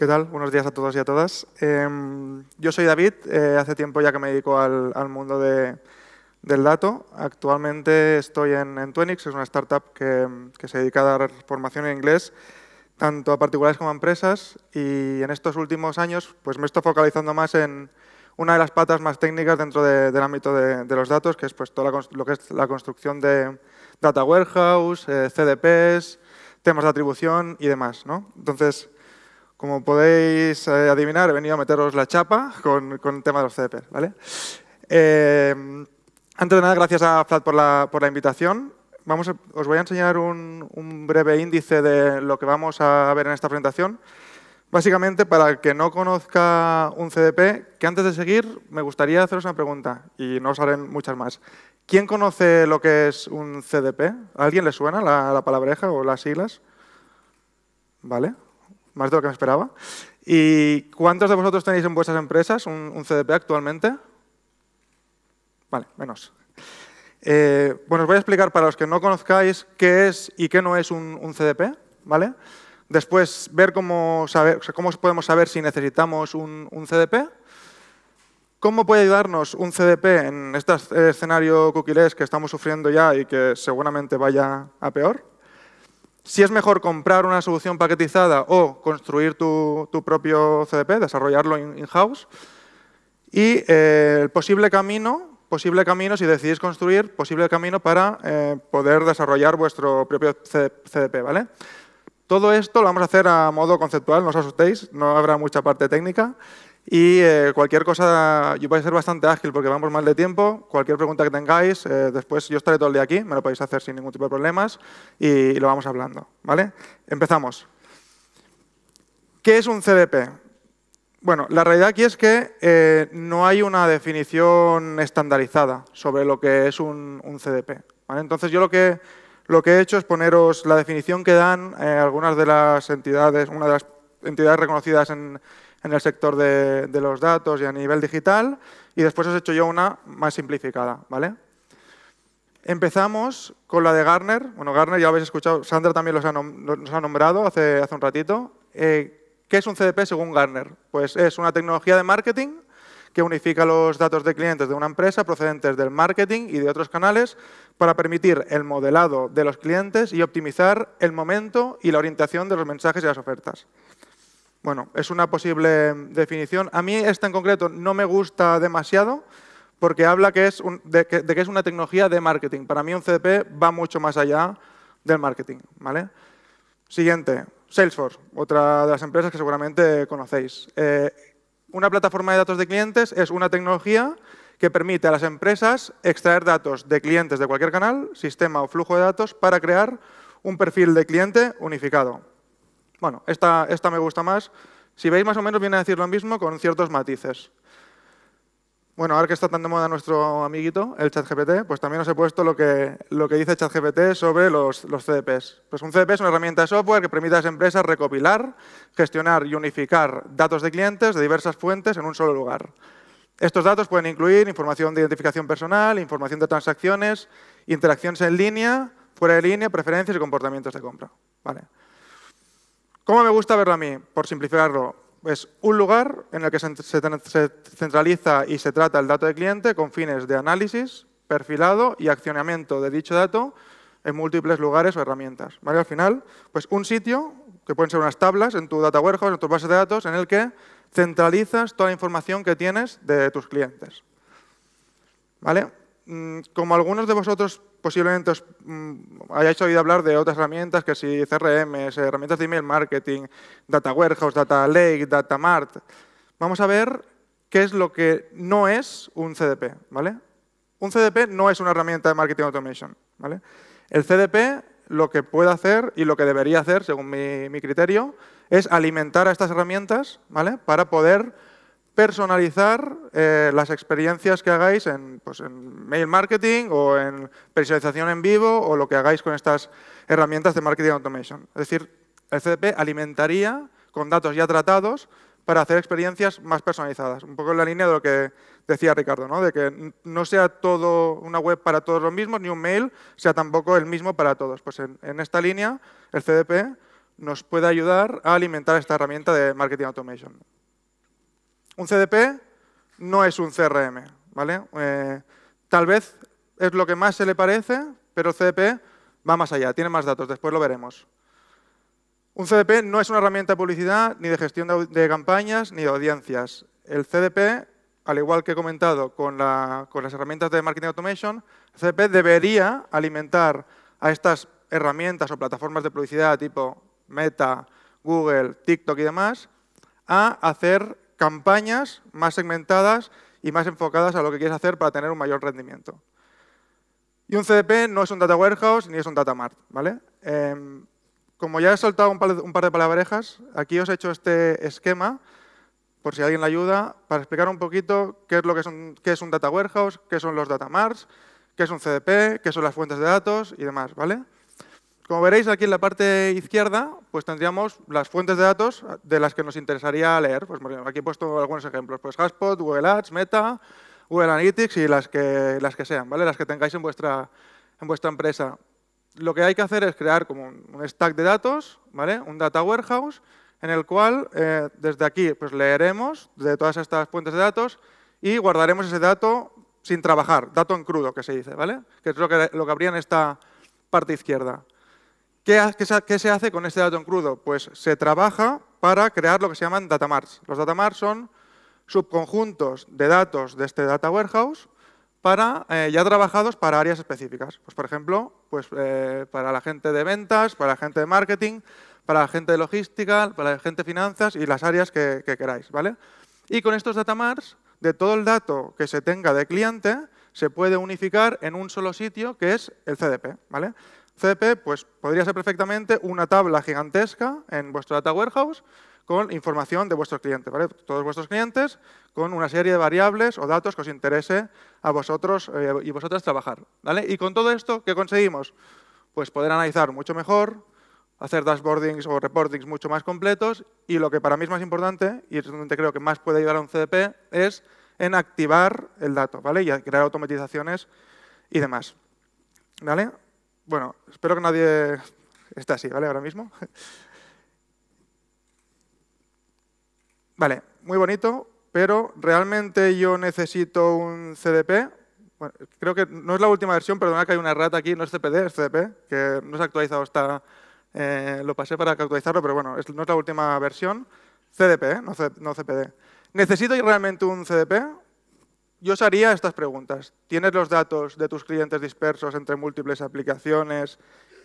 ¿Qué tal? Buenos días a todos y a todas. Em, yo soy David, eh, hace tiempo ya que me dedico al, mundo del dato. Actualmente estoy en, Twenix, es una startup que, se dedica a dar formación en inglés tanto a particulares como a empresas y en estos últimos años pues me estoy focalizando más en una de las patas más técnicas dentro del ámbito de, los datos, que es pues toda la, lo que es la construcción de data warehouse, eh, CDPs, temas de atribución y demás. ¿no? Entonces, como podéis eh, adivinar, he venido a meteros la chapa con, el tema de los CDP. ¿vale? Eh, antes de nada, gracias a Flat por la, invitación. Vamos os voy a enseñar un, breve índice de lo que vamos a ver en esta presentación. Básicamente, para el que no conozca un CDP, que antes de seguir me gustaría haceros una pregunta, y no os haré muchas más. ¿Quién conoce lo que es un CDP? alguien le suena la, la palabreja o las siglas? ¿Vale? más de lo que me esperaba. ¿Y cuántos de vosotros tenéis en vuestras empresas un, CDP actualmente? Vale, menos. Eh, bueno, os voy a explicar para los que no conozcáis qué es y qué no es un, CDP, ¿vale? Después, ver cómo, saber, cómo podemos saber si necesitamos un, CDP. ¿Cómo puede ayudarnos un CDP en este escenario cookie que estamos sufriendo ya y que seguramente vaya a peor? Si es mejor comprar una solución paquetizada o construir tu, propio CDP, desarrollarlo in-house. y eh, el posible camino, posible camino, si decidís construir, posible camino para eh, poder desarrollar vuestro propio CDP. ¿vale? Todo esto lo vamos a hacer a modo conceptual, no os asustéis, no habrá mucha parte técnica. Y eh, cualquier cosa, yo voy a ser bastante ágil porque vamos mal de tiempo. Cualquier pregunta que tengáis, eh, después yo estaré todo el día aquí, me lo podéis hacer sin ningún tipo de problemas y, lo vamos hablando. ¿vale? Empezamos. ¿Qué es un CDP? Bueno, la realidad aquí es que eh, no hay una definición estandarizada sobre lo que es un, CDP. Entonces yo lo que, lo que he hecho es poneros la definición que dan algunas de las entidades, una de las entidades reconocidas en, en el sector de, los datos y a nivel digital. Y después os he hecho yo una más simplificada, ¿vale? Empezamos con la de Garner. Bueno, Garner ya habéis escuchado, Sandra también nos ha nombrado hace, hace un ratito. Eh, ¿Qué es un CDP según Garner? Pues es una tecnología de marketing que unifica los datos de clientes de una empresa procedentes del marketing y de otros canales para permitir el modelado de los clientes y optimizar el momento y la orientación de los mensajes y las ofertas. Bueno, es una posible definición. A mí esta en concreto no me gusta demasiado porque habla que es de, que, es una tecnología de marketing. Para mí un CDP va mucho más allá del marketing. ¿vale? Siguiente, Salesforce, otra de las empresas que seguramente conocéis. Eh, una plataforma de datos de clientes es una tecnología que permite a las empresas extraer datos de clientes de cualquier canal, sistema o flujo de datos para crear un perfil de cliente unificado. Bueno, esta, esta me gusta más. Si veis, más o menos viene a decir lo mismo con ciertos matices. Bueno, ahora que está tan de moda nuestro amiguito, el ChatGPT, pues también os he puesto lo que, lo que dice ChatGPT sobre los, los CDPs. Pues un CDP es una herramienta de software que permite a las empresas recopilar, gestionar y unificar datos de clientes de diversas fuentes en un solo lugar. Estos datos pueden incluir información de identificación personal, información de transacciones, interacciones en línea, fuera de línea, preferencias y comportamientos de compra. Vale. ¿Cómo me gusta verlo a mí? Por simplificarlo, es un lugar en el que se, centraliza y se trata el dato de cliente con fines de análisis, perfilado y accionamiento de dicho dato en múltiples lugares o herramientas. ¿Vale? Al final, pues un sitio, que pueden ser unas tablas en tu data warehouse, en tu base de datos, en el que centralizas toda la información que tienes de tus clientes. ¿Vale? Mm, como algunos de vosotros posiblemente os, mm, hayáis oído hablar de otras herramientas, que si CRM, herramientas de email marketing, Data Warehouse, Data Lake, Data Mart, vamos a ver qué es lo que no es un CDP, ¿vale? Un CDP no es una herramienta de marketing automation, ¿vale? El CDP lo que puede hacer y lo que debería hacer, según mi, criterio, es alimentar a estas herramientas, ¿vale? Para poder personalizar eh, las experiencias que hagáis pues, en, mail marketing o en personalización en vivo o lo que hagáis con estas herramientas de marketing automation. Es decir, el CDP alimentaría con datos ya tratados para hacer experiencias más personalizadas. Un poco en la línea de lo que decía Ricardo, ¿no? de que no sea todo una web para todos los mismos, ni un mail sea tampoco el mismo para todos. Pues en esta línea, el CDP nos puede ayudar a alimentar esta herramienta de marketing automation un CDP no es un CRM, ¿vale? Eh, tal vez es lo que más se le parece, pero el CDP va más allá, tiene más datos, después lo veremos. Un CDP no es una herramienta de publicidad, ni de gestión de, campañas, ni de audiencias. El CDP, al igual que he comentado con, con las herramientas de Marketing Automation, el CDP debería alimentar a estas herramientas o plataformas de publicidad tipo Meta, Google, TikTok y demás, a hacer campañas más segmentadas y más enfocadas a lo que quieres hacer para tener un mayor rendimiento. Y un CDP no es un data warehouse ni es un data mart, ¿vale? Em, como ya he soltado un par, de, palabrejas, aquí os he hecho este esquema, por si alguien le ayuda, para explicar un poquito qué es, lo que un, qué es un data warehouse, qué son los data marts, qué es un CDP, qué son las fuentes de datos y demás, ¿vale? Como veréis aquí en la parte izquierda, pues tendríamos las fuentes de datos de las que nos interesaría leer. Pues aquí he puesto algunos ejemplos, pues Google Ads, Meta, Google Analytics y las que, las que sean, ¿vale? las que tengáis en vuestra, en vuestra empresa. Lo que hay que hacer es crear como un stack de datos, ¿vale? un data warehouse, en el cual eh, desde aquí pues, leeremos de todas estas fuentes de datos y guardaremos ese dato sin trabajar, dato en crudo que se dice, ¿vale? que es lo que, lo que habría en esta parte izquierda. ¿Qué, se hace con este dato en crudo? Pues se trabaja para crear lo que se llaman data marts. Los data marts son subconjuntos de datos de este data warehouse para, eh, ya trabajados para áreas específicas. Pues, por ejemplo, pues, eh, para la gente de ventas, para la gente de marketing, para la gente de logística, para la gente de finanzas y las áreas que, queráis. ¿vale? Y con estos data marts, de todo el dato que se tenga de cliente, se puede unificar en un solo sitio, que es el CDP. ¿vale? CP, pues, podría ser perfectamente una tabla gigantesca en vuestro data warehouse con información de vuestros clientes, ¿vale? todos vuestros clientes con una serie de variables o datos que os interese a vosotros eh, y vosotras trabajar. ¿vale? Y con todo esto, ¿qué conseguimos? Pues poder analizar mucho mejor, hacer dashboardings o reportings mucho más completos y lo que para mí es más importante y es donde creo que más puede ayudar a un CDP es en activar el dato ¿vale? y crear automatizaciones y demás. ¿Vale? Bueno, espero que nadie esté así, ¿vale? Ahora mismo. Vale, muy bonito, pero ¿realmente yo necesito un CDP? creo que no es la última versión, Perdona que hay una rata aquí, no es CPD, es CDP, que no se ha actualizado hasta... Eh, lo pasé para actualizarlo, pero bueno, no es la última versión. CDP, ¿eh? no, no CPD. ¿Necesito realmente un CDP? yo os haría estas preguntas. ¿Tienes los datos de tus clientes dispersos entre múltiples aplicaciones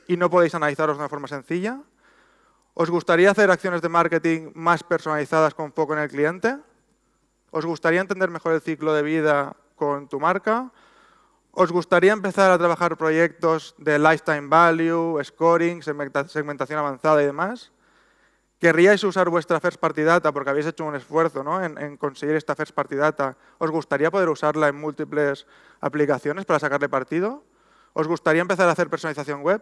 y no podéis analizarlos de una forma sencilla? ¿Os gustaría hacer acciones de marketing más personalizadas con foco en el cliente? ¿Os gustaría entender mejor el ciclo de vida con tu marca? ¿Os gustaría empezar a trabajar proyectos de lifetime value, scoring, segmentación avanzada y demás? Querríais usar vuestra First Party Data porque habéis hecho un esfuerzo en, conseguir esta First Party Data. ¿Os gustaría poder usarla en múltiples aplicaciones para sacarle partido? ¿Os gustaría empezar a hacer personalización web?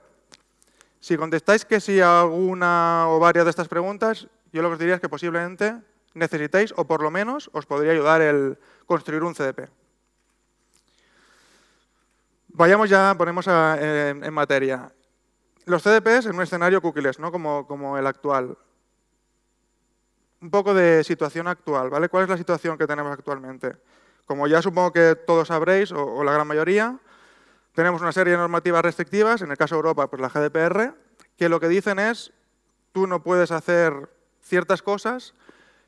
Si contestáis que sí a alguna o varias de estas preguntas, yo lo que os diría es que posiblemente necesitáis o por lo menos os podría ayudar el construir un CDP. Vayamos ya, ponemos en, materia. Los CDPs en un escenario cookies, ¿no? como, como el actual un poco de situación actual, ¿vale? ¿Cuál es la situación que tenemos actualmente? Como ya supongo que todos sabréis, o, la gran mayoría, tenemos una serie de normativas restrictivas, en el caso de Europa, pues la GDPR, que lo que dicen es, tú no puedes hacer ciertas cosas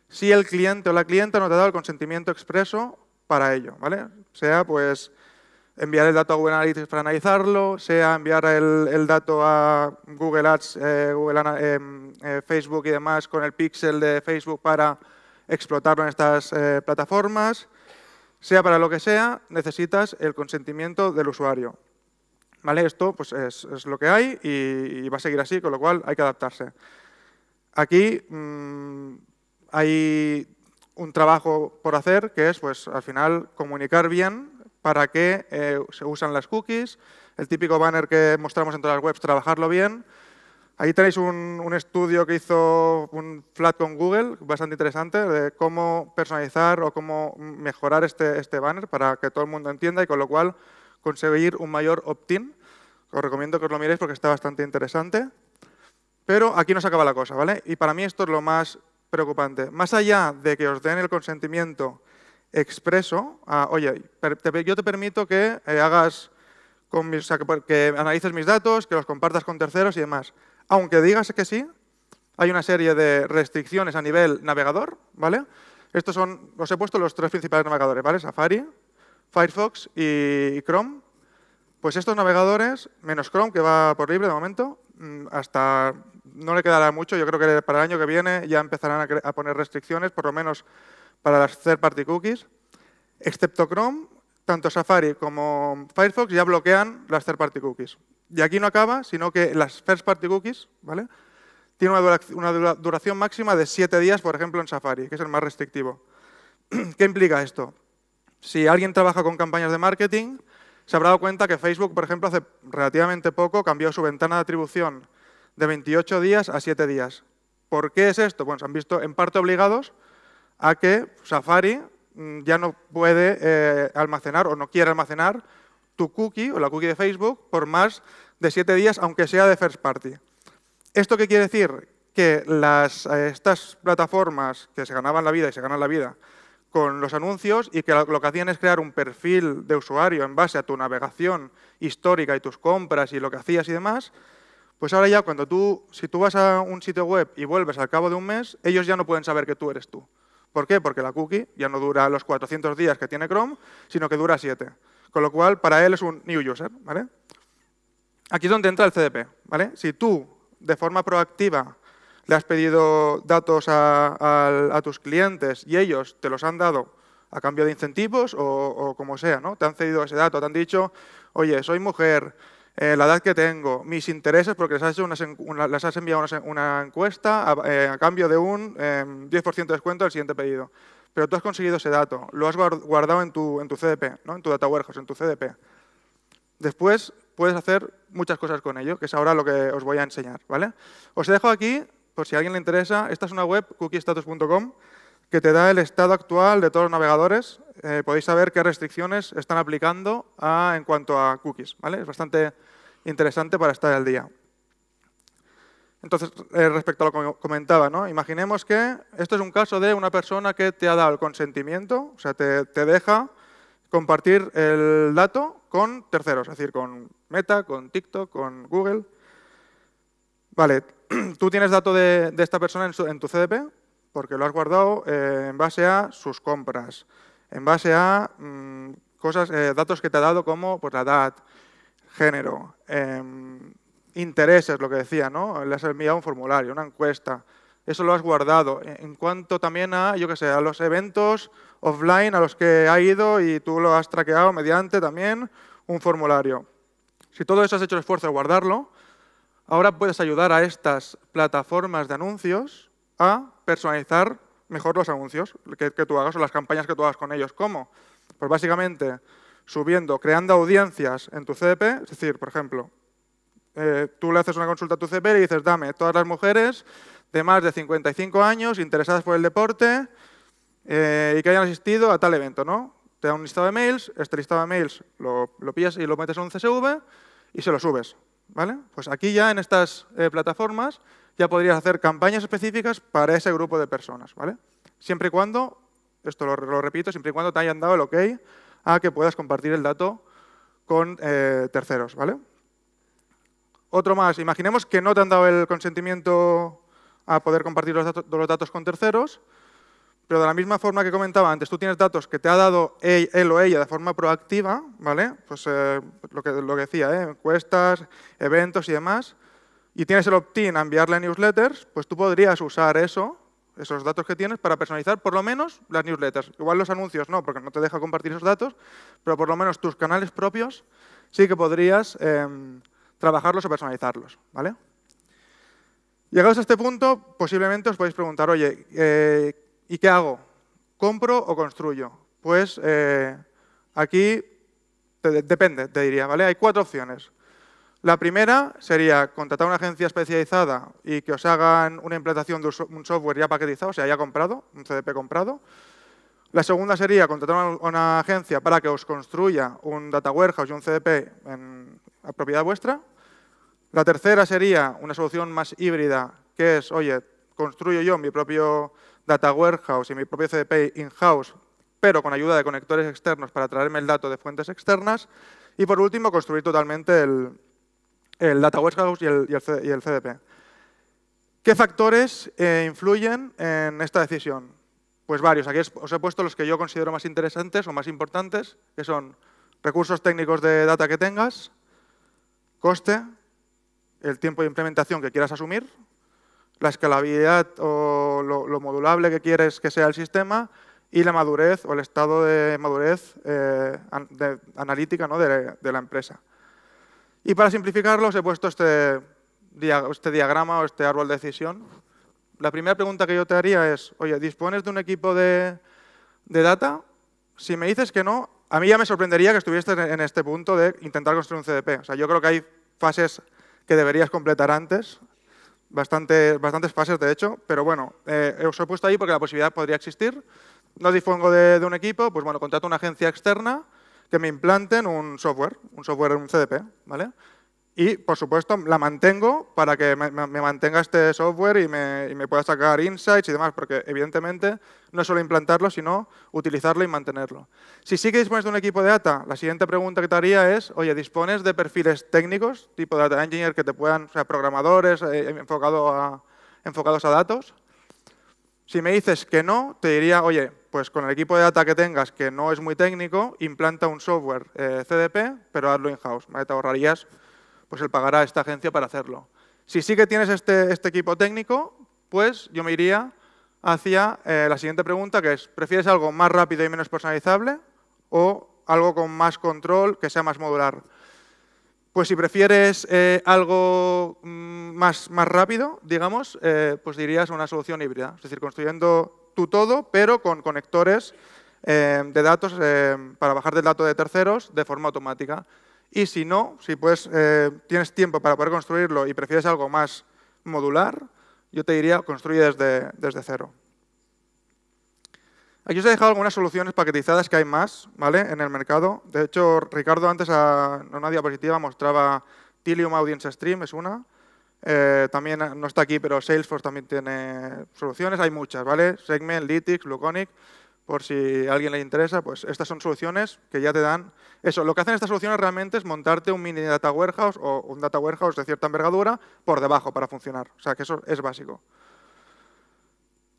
si el cliente o la clienta no te ha dado el consentimiento expreso para ello, ¿vale? Sea pues enviar el dato a Google Analytics para analizarlo, sea enviar el, dato a Google Ads, eh, Google, eh, eh, Facebook y demás con el pixel de Facebook para explotarlo en estas plataformas. Sea para lo que sea, necesitas el consentimiento del usuario. ¿Vale? Esto pues, es, lo que hay y, va a seguir así, con lo cual hay que adaptarse. Aquí mm, hay un trabajo por hacer que es, pues, al final, comunicar bien para qué eh, se usan las cookies, el típico banner que mostramos en todas las webs, trabajarlo bien. Ahí tenéis un, estudio que hizo un flat con Google, bastante interesante, de cómo personalizar o cómo mejorar este, este banner para que todo el mundo entienda y con lo cual conseguir un mayor opt-in. Os recomiendo que os lo miréis porque está bastante interesante. Pero aquí nos acaba la cosa, ¿vale? Y para mí esto es lo más preocupante. Más allá de que os den el consentimiento expreso, oye, yo te permito que eh, hagas, con que, analices mis datos, que los compartas con terceros y demás. Aunque digas que sí, hay una serie de restricciones a nivel navegador, ¿vale? Estos son, os he puesto los tres principales navegadores, ¿vale? Safari, Firefox y Chrome. Pues estos navegadores, menos Chrome, que va por libre de momento, mm, hasta no le quedará mucho. Yo creo que para el año que viene ya empezarán a poner restricciones, por lo menos para las third-party cookies, excepto Chrome, tanto Safari como Firefox ya bloquean las third-party cookies. Y aquí no acaba, sino que las first-party cookies, ¿vale? Tiene una, duración máxima de siete días, por ejemplo, en Safari, que es el más restrictivo. ¿Qué implica esto? Si alguien trabaja con campañas de marketing, se habrá dado cuenta que Facebook, por ejemplo, hace relativamente poco cambió su ventana de atribución de 28 días a 7 días. ¿Por qué es esto? Bueno, se han visto en parte obligados a que Safari mm, ya no puede eh, almacenar o no quiere almacenar tu cookie o la cookie de Facebook por más de siete días, aunque sea de first party. ¿Esto qué quiere decir? Que eh, estas plataformas que se ganaban la vida y se ganan la vida con los anuncios y que lo que hacían es crear un perfil de usuario en base a tu navegación histórica y tus compras y lo que hacías y demás, pues ahora ya cuando tú, si tú vas a un sitio web y vuelves al cabo de un mes, ellos ya no pueden saber que tú eres tú. ¿Por qué? Porque la cookie ya no dura los 400 días que tiene Chrome, sino que dura 7. Con lo cual, para él es un new user. Aquí es donde entra el CDP. ¿vale? Si tú, de forma proactiva, le has pedido datos a, tus clientes y ellos te los han dado a cambio de incentivos o, o, como sea, ¿no? Te han cedido ese dato, te han dicho, oye, soy mujer, eh, la edad que tengo, mis intereses, porque les has, les has enviado una, encuesta eh, a, cambio de un 10% em, de descuento al siguiente pedido. Pero tú has conseguido ese dato, lo has guardado en tu, en tu CDP, ¿no? en tu data warehouse, en tu CDP. Después puedes hacer muchas cosas con ello, que es ahora lo que os voy a enseñar. ¿vale? Os dejo aquí, por si a alguien le interesa, esta es una web, cookiestatus.com, que te da el estado actual de todos los navegadores. Eh, podéis saber qué restricciones están aplicando en cuanto a cookies. ¿vale? Es bastante interesante para estar al día. Entonces, eh, respecto a lo que comentaba, ¿no? imaginemos que esto es un caso de una persona que te ha dado el consentimiento, o sea, te, deja compartir el dato con terceros, es decir, con Meta, con TikTok, con Google. Vale, tú tienes dato de, de esta persona en tu CDP, porque lo has guardado eh, en base a sus compras, en base a mm, cosas, eh, datos que te ha dado como pues, la edad, género, em, intereses, lo que decía, ¿no? Le has enviado un formulario, una encuesta, eso lo has guardado. En cuanto también a, yo qué sé, a los eventos offline a los que ha ido y tú lo has traqueado mediante también un formulario. Si todo eso has hecho esfuerzo de guardarlo, ahora puedes ayudar a estas plataformas de anuncios a personalizar mejor los anuncios que, tú hagas o las campañas que tú hagas con ellos. ¿Cómo? Pues básicamente subiendo, creando audiencias en tu CDP, es decir, por ejemplo, eh, tú le haces una consulta a tu CDP y dices, dame todas las mujeres de más de 55 años interesadas por el deporte eh, y que hayan asistido a tal evento, ¿no? Te da un listado de mails, este listado de mails lo, pillas y lo metes en un CSV y se lo subes, ¿vale? Pues aquí ya en estas eh, plataformas ya podrías hacer campañas específicas para ese grupo de personas, ¿vale? Siempre y cuando, esto lo, repito, siempre y cuando te hayan dado el ok a que puedas compartir el dato con eh, terceros, ¿vale? Otro más, imaginemos que no te han dado el consentimiento a poder compartir los datos, con terceros, pero de la misma forma que comentaba antes, tú tienes datos que te ha dado él, o ella de forma proactiva, ¿vale? Pues eh, lo, que, lo que decía, ¿eh? encuestas, eventos y demás, y tienes el opt-in a enviarle newsletters, pues tú podrías usar eso, esos datos que tienes, para personalizar por lo menos las newsletters. Igual los anuncios no, porque no te deja compartir esos datos, pero por lo menos tus canales propios sí que podrías em, trabajarlos o personalizarlos. ¿vale? Llegados a este punto, posiblemente os podéis preguntar, oye, eh, ¿y qué hago? ¿Compro o construyo? Pues eh, aquí depende, te diría, ¿vale? Hay cuatro opciones. La primera sería contratar una agencia especializada y que os hagan una implantación de un software ya paquetizado, o sea, ya comprado, un CDP comprado. La segunda sería contratar una agencia para que os construya un data warehouse y un CDP en, a propiedad vuestra. La tercera sería una solución más híbrida, que es, oye, construyo yo mi propio data warehouse y mi propio CDP in-house, pero con ayuda de conectores externos para traerme el dato de fuentes externas. Y por último, construir totalmente el, el Data Warehouse y el, CDP. ¿Qué factores eh, influyen en esta decisión? Pues varios. Aquí os he puesto los que yo considero más interesantes o más importantes, que son recursos técnicos de data que tengas, coste, el tiempo de implementación que quieras asumir, la escalabilidad o lo, modulable que quieres que sea el sistema y la madurez o el estado de madurez eh, analítica de la empresa. Y para simplificarlo he puesto este, este, diagrama o este árbol de decisión. La primera pregunta que yo te haría es, oye, ¿dispones de un equipo de, de data? Si me dices que no, a mí ya me sorprendería que estuvieses en este punto de intentar construir un CDP. O sea, yo creo que hay fases que deberías completar antes, bastantes, bastantes fases de hecho, pero bueno, eh, os he puesto ahí porque la posibilidad podría existir. No dispongo de, de un equipo, pues bueno, contrato una agencia externa, que me implanten un software, un software en un CDP, ¿vale? Y, por supuesto, la mantengo para que me, mantenga este software y me, pueda sacar insights y demás, porque evidentemente no es solo implantarlo, sino utilizarlo y mantenerlo. Si sí que dispones de un equipo de data, la siguiente pregunta que te haría es, oye, ¿dispones de perfiles técnicos, tipo data engineer, que te puedan, o sea, programadores eh, enfocados a datos? Si me dices que no, te diría, oye, pues con el equipo de data que tengas, que no es muy técnico, implanta un software eh, CDP, pero hazlo in-house. Te ahorrarías pues él pagará a esta agencia para hacerlo. Si sí que tienes este, este equipo técnico, pues yo me iría hacia eh, la siguiente pregunta, que es, ¿prefieres algo más rápido y menos personalizable o algo con más control, que sea más modular? Pues si prefieres eh, algo mm, más, más rápido, digamos, pues dirías una solución híbrida. Es decir, construyendo tú todo, pero con conectores eh, de datos eh, para bajar del dato de terceros de forma automática. Y si no, si pues tienes tiempo para poder construirlo y prefieres algo más modular, yo te diría construye desde, desde cero. Aquí os he dejado algunas soluciones paquetizadas que hay más ¿vale? en el mercado. De hecho, Ricardo antes a, en una diapositiva mostraba Tilium Audience Stream, es una. Eh, también no está aquí, pero Salesforce también tiene soluciones. Hay muchas, ¿vale? Segment, Lytics, Luconic, Por si a alguien le interesa, pues estas son soluciones que ya te dan eso. Lo que hacen estas soluciones realmente es montarte un mini data warehouse o un data warehouse de cierta envergadura por debajo para funcionar. O sea que eso es básico.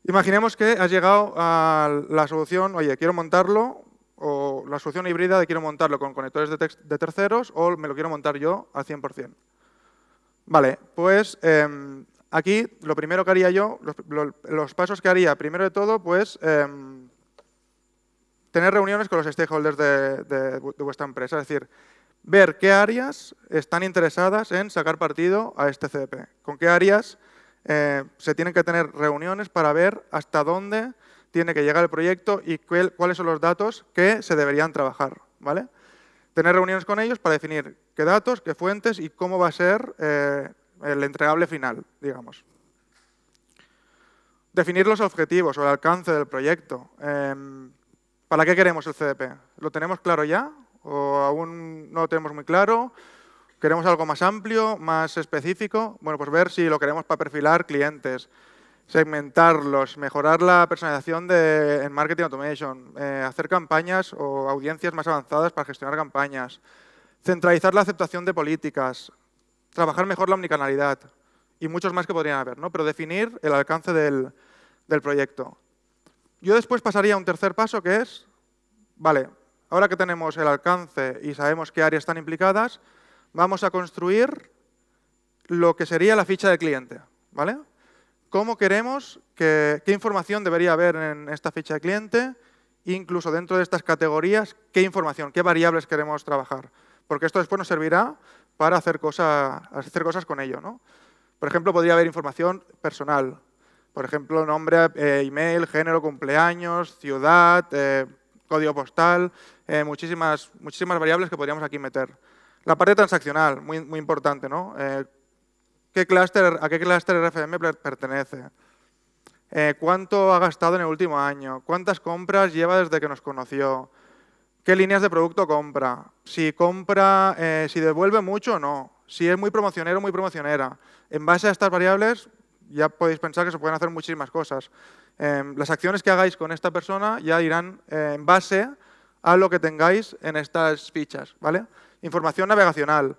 Imaginemos que has llegado a la solución, oye, quiero montarlo, o la solución híbrida de quiero montarlo con conectores de, de terceros o me lo quiero montar yo al 100%. Vale, pues em, aquí lo primero que haría yo, los, pasos que haría, primero de todo, pues em, tener reuniones con los stakeholders de, vuestra empresa, es decir, ver qué áreas están interesadas en sacar partido a este CDP, con qué áreas eh, se tienen que tener reuniones para ver hasta dónde tiene que llegar el proyecto y cuáles son los datos que se deberían trabajar, ¿vale? tener reuniones con ellos para definir qué datos, qué fuentes y cómo va a ser eh, el entregable final, digamos. Definir los objetivos o el alcance del proyecto. Em, ¿Para qué queremos el CDP? ¿Lo tenemos claro ya? ¿O aún no lo tenemos muy claro? ¿Queremos algo más amplio, más específico? Bueno, pues ver si lo queremos para perfilar clientes, segmentarlos, mejorar la personalización de, en marketing automation, eh, hacer campañas o audiencias más avanzadas para gestionar campañas, centralizar la aceptación de políticas, trabajar mejor la omnicanalidad y muchos más que podrían haber, ¿no? pero definir el alcance del, del proyecto. Yo después pasaría a un tercer paso que es, vale, ahora que tenemos el alcance y sabemos qué áreas están implicadas, vamos a construir lo que sería la ficha del cliente. ¿Vale? cómo queremos, que, qué información debería haber en esta ficha de cliente, incluso dentro de estas categorías, qué información, qué variables queremos trabajar. Porque esto después nos servirá para hacer, hacer cosas con ello. ¿no? Por ejemplo, podría haber información personal. Por ejemplo, nombre, eh, email, género, cumpleaños, ciudad, eh, código postal, eh, muchísimas, muchísimas variables que podríamos aquí meter. La parte transaccional, muy, muy importante, ¿no? ¿A qué clúster RFM pertenece? Eh, ¿Cuánto ha gastado en el último año? ¿Cuántas compras lleva desde que nos conoció? ¿Qué líneas de producto compra? Si compra, eh, si devuelve mucho o no. Si es muy promocionero o muy promocionera. En base a estas variables ya podéis pensar que se pueden hacer muchísimas cosas. Em, las acciones que hagáis con esta persona ya irán eh, en base a lo que tengáis en estas fichas. ¿vale? Información navegacional.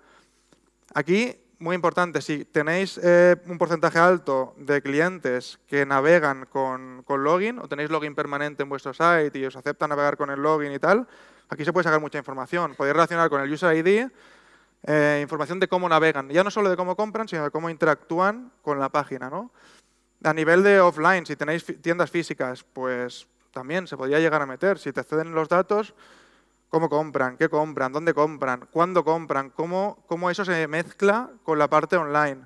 Aquí muy importante, si tenéis eh, un porcentaje alto de clientes que navegan con, con, login o tenéis login permanente en vuestro site y os aceptan navegar con el login y tal, aquí se puede sacar mucha información. Podéis relacionar con el user ID eh, información de cómo navegan, ya no solo de cómo compran, sino de cómo interactúan con la página. ¿no? A nivel de offline, si tenéis tiendas físicas, pues también se podría llegar a meter. Si te ceden los datos, cómo compran, qué compran, dónde compran, cuándo compran, cómo, cómo eso se mezcla con la parte online.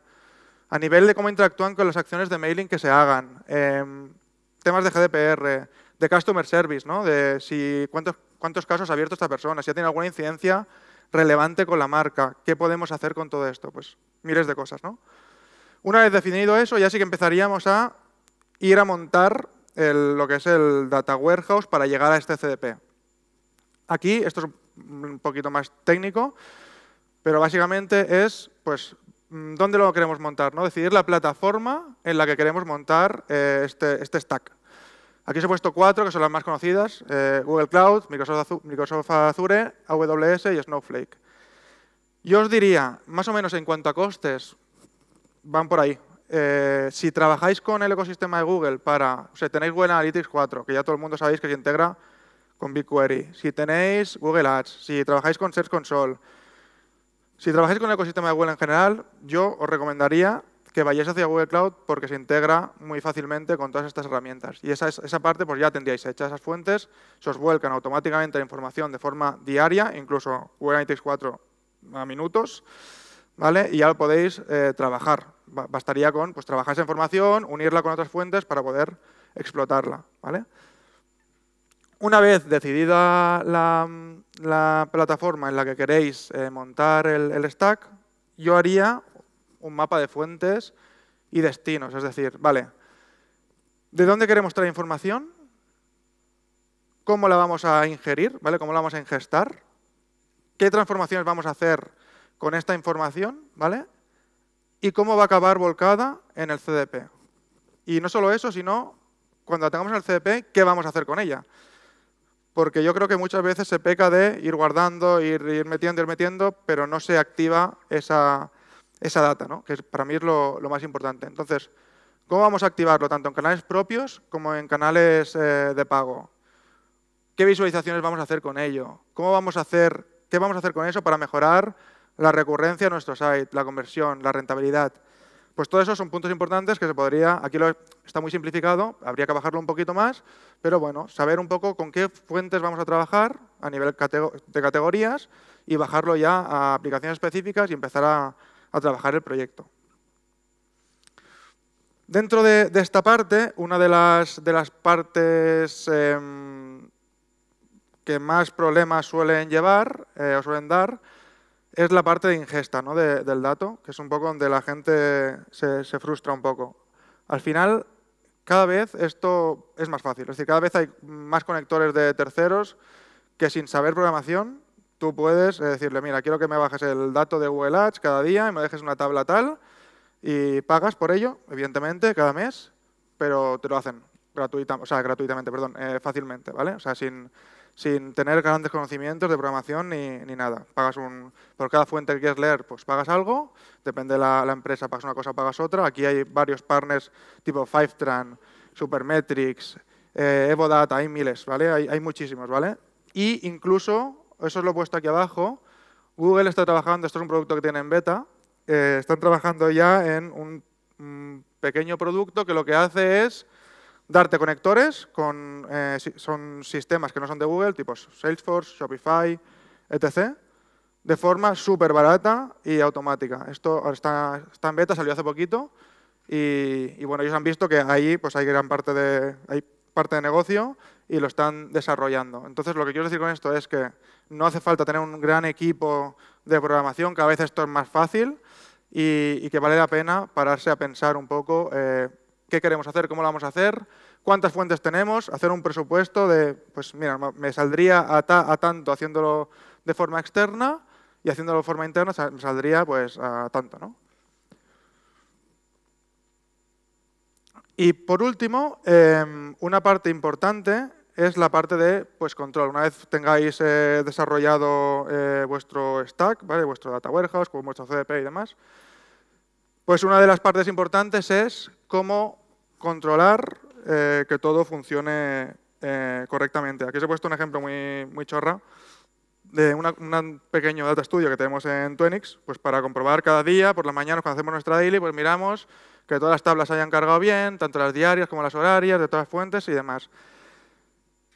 A nivel de cómo interactúan con las acciones de mailing que se hagan, em, temas de GDPR, de customer service, ¿no? de si, cuántos, cuántos casos ha abierto esta persona, si ha tenido alguna incidencia relevante con la marca, qué podemos hacer con todo esto, pues miles de cosas. ¿no? Una vez definido eso, ya sí que empezaríamos a ir a montar lo que es el data warehouse para llegar a este CDP. Aquí, esto es un poquito más técnico, pero básicamente es, pues, mm, dónde lo queremos montar, ¿no? Decidir la plataforma en la que queremos montar eh, este, este, stack. Aquí os he puesto cuatro, que son las más conocidas, eh, Google Cloud, Microsoft Azure, AWS y Snowflake. Yo os diría, más o menos en cuanto a costes, van por ahí. Eh, si trabajáis con el ecosistema de Google para, o sea, tenéis Google Analytics 4, que ya todo el mundo sabéis que se integra con BigQuery, si tenéis Google Ads, si trabajáis con Search Console, si trabajáis con el ecosistema de Google en general, yo os recomendaría que vayáis hacia Google Cloud porque se integra muy fácilmente con todas estas herramientas. Y esa, esa parte pues ya tendríais hechas esas fuentes, se os vuelcan automáticamente la información de forma diaria, incluso Google Analytics 4 a minutos, ¿vale? y ya lo podéis eh, trabajar. Bastaría con pues, trabajar esa información, unirla con otras fuentes para poder explotarla. ¿vale? una vez decidida la, plataforma en la que queréis eh, montar el, stack, yo haría un mapa de fuentes y destinos. Es decir, vale, ¿de dónde queremos traer información? ¿Cómo la vamos a ingerir? ¿Vale? ¿Cómo la vamos a ingestar? ¿Qué transformaciones vamos a hacer con esta información? ¿Vale? ¿Y cómo va a acabar volcada en el CDP? Y no solo eso, sino cuando tengamos el CDP, ¿qué vamos a hacer con ella? porque yo creo que muchas veces se peca de ir guardando, ir, metiendo, ir metiendo, pero no se activa esa, data, ¿no? que para mí es lo, más importante. Entonces, ¿cómo vamos a activarlo tanto en canales propios como en canales eh, de pago? ¿Qué visualizaciones vamos a hacer con ello? ¿Cómo vamos a hacer, ¿Qué vamos a hacer con eso para mejorar la recurrencia de nuestro site, la conversión, la rentabilidad? Pues todo eso son puntos importantes que se podría, aquí está muy simplificado, habría que bajarlo un poquito más, pero bueno, saber un poco con qué fuentes vamos a trabajar a nivel de categorías y bajarlo ya a aplicaciones específicas y empezar a, trabajar el proyecto. Dentro de, esta parte, una de las, de las partes em, que más problemas suelen llevar eh, o suelen dar es la parte de ingesta ¿no? del dato, que es un poco donde la gente se, frustra un poco. Al final, cada vez esto es más fácil. Es decir, cada vez hay más conectores de terceros que sin saber programación, tú puedes eh, decirle, mira, quiero que me bajes el dato de Google Ads cada día y me dejes una tabla tal y pagas por ello, evidentemente, cada mes, pero te lo hacen gratuitamente, o sea, gratuitamente, perdón, eh, fácilmente, ¿vale? O sea, sin, sin tener grandes conocimientos de programación ni, ni nada. Pagas un, por cada fuente que quieres leer, pues pagas algo, depende de la, empresa, pagas una cosa, pagas otra. Aquí hay varios partners tipo Fivetran, Supermetrics, eh, Evodata, hay miles, ¿vale? Hay, muchísimos, ¿vale? Y incluso, eso lo he puesto aquí abajo, Google está trabajando, esto es un producto que tiene en beta, eh, están trabajando ya en un pequeño producto que lo que hace es darte conectores con eh, son sistemas que no son de Google, tipo Salesforce, Shopify, etc., de forma súper barata y automática. Esto está, en beta, salió hace poquito, y, bueno, ellos han visto que ahí pues, hay gran parte de, parte de negocio y lo están desarrollando. Entonces, lo que quiero decir con esto es que no hace falta tener un gran equipo de programación, que a veces esto es más fácil, y, que vale la pena pararse a pensar un poco eh, qué queremos hacer, cómo lo vamos a hacer, cuántas fuentes tenemos, hacer un presupuesto de, pues mira, me saldría a, tanto haciéndolo de forma externa y haciéndolo de forma interna me saldría pues a tanto, Y por último, em, una parte importante es la parte de pues, control. Una vez tengáis eh, desarrollado eh, vuestro stack, ¿vale? vuestro data warehouse, vuestro CDP y demás, pues una de las partes importantes es cómo controlar eh, que todo funcione eh, correctamente. Aquí os he puesto un ejemplo muy, chorra de un pequeño data studio que tenemos en Twenix, pues para comprobar cada día, por la mañana cuando hacemos nuestra daily, pues miramos que todas las tablas hayan cargado bien, tanto las diarias como las horarias, de todas las fuentes y demás.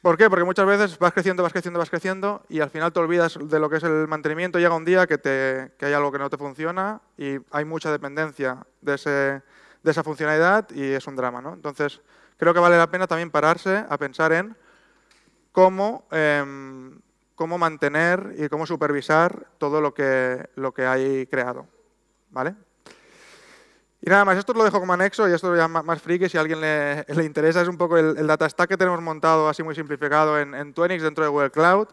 ¿Por qué? Porque muchas veces vas creciendo, vas creciendo, vas creciendo y al final te olvidas de lo que es el mantenimiento. Llega un día que, te, que hay algo que no te funciona y hay mucha dependencia de ese, de esa funcionalidad y es un drama. ¿no? Entonces, creo que vale la pena también pararse a pensar en cómo, em, cómo mantener y cómo supervisar todo lo que, lo que hay creado. ¿Vale? Y nada más, esto lo dejo como anexo y esto ya más friki, si a alguien le, interesa, es un poco el, data stack que tenemos montado así muy simplificado en, Twenix dentro de Google Cloud,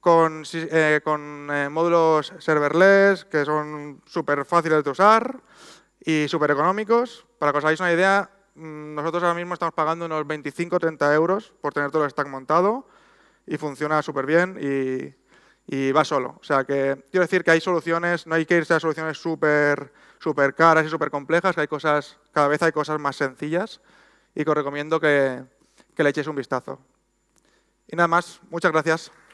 con, eh, eh, módulos serverless que son súper fáciles de usar, y súper económicos. Para que os hagáis una idea, mm, nosotros ahora mismo estamos pagando unos 25-30 euros por tener todo el stack montado y funciona súper bien y, va solo. O sea que quiero decir que hay soluciones, no hay que irse a soluciones súper super caras y súper complejas, hay cosas, cada vez hay cosas más sencillas y que os recomiendo que le echéis un vistazo. Y nada más, muchas gracias.